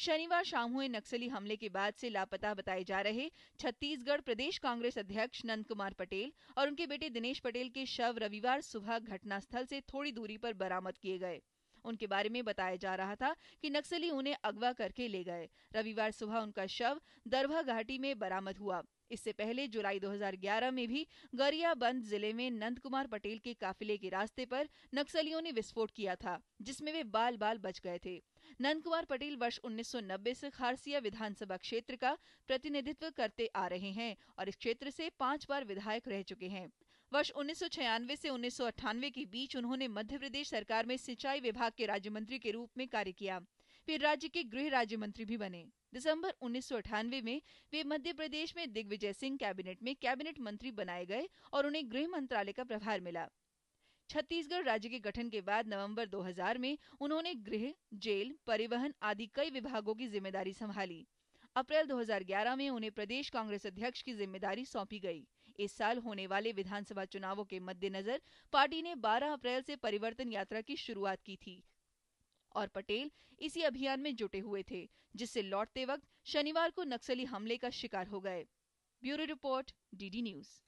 शनिवार शाम हुए नक्सली हमले के बाद से लापता बताए जा रहे छत्तीसगढ़ प्रदेश कांग्रेस अध्यक्ष नंद कुमार पटेल और उनके बेटे दिनेश पटेल के शव रविवार सुबह घटनास्थल से थोड़ी दूरी पर बरामद किए गए उनके बारे में बताया जा रहा था कि नक्सली उन्हें अगवा करके ले गए रविवार सुबह उनका शव दरभा घाटी में बरामद हुआ इससे पहले जुलाई 2011 में भी गरियाबंद जिले में नंद कुमार पटेल के काफिले के रास्ते पर नक्सलियों ने विस्फोट किया था जिसमें वे बाल बाल बच गए थे नंद कुमार पटेल वर्ष 1990 से खारसिया विधानसभा क्षेत्र का प्रतिनिधित्व करते आ रहे हैं और इस क्षेत्र से पांच बार विधायक रह चुके हैं वर्ष उन्नीस से उन्नीस के बीच उन्होंने मध्य प्रदेश सरकार में सिंचाई विभाग के राज्य मंत्री के रूप में कार्य किया फिर राज्य के गृह राज्य मंत्री भी बने दिसंबर उन्नीस में वे मध्य प्रदेश में दिग्विजय सिंह कैबिनेट में कैबिनेट मंत्री बनाए गए और उन्हें गृह मंत्रालय का प्रभार मिला छत्तीसगढ़ राज्य के गठन के बाद नवंबर 2000 में उन्होंने गृह जेल परिवहन आदि कई विभागों की जिम्मेदारी संभाली अप्रैल 2011 में उन्हें प्रदेश कांग्रेस अध्यक्ष की जिम्मेदारी सौंपी गई इस साल होने वाले विधानसभा चुनावों के मद्देनजर पार्टी ने 12 अप्रैल से परिवर्तन यात्रा की शुरुआत की थी और पटेल इसी अभियान में जुटे हुए थे जिससे लौटते वक्त शनिवार को नक्सली हमले का शिकार हो गए ब्यूरो रिपोर्ट डीडी न्यूज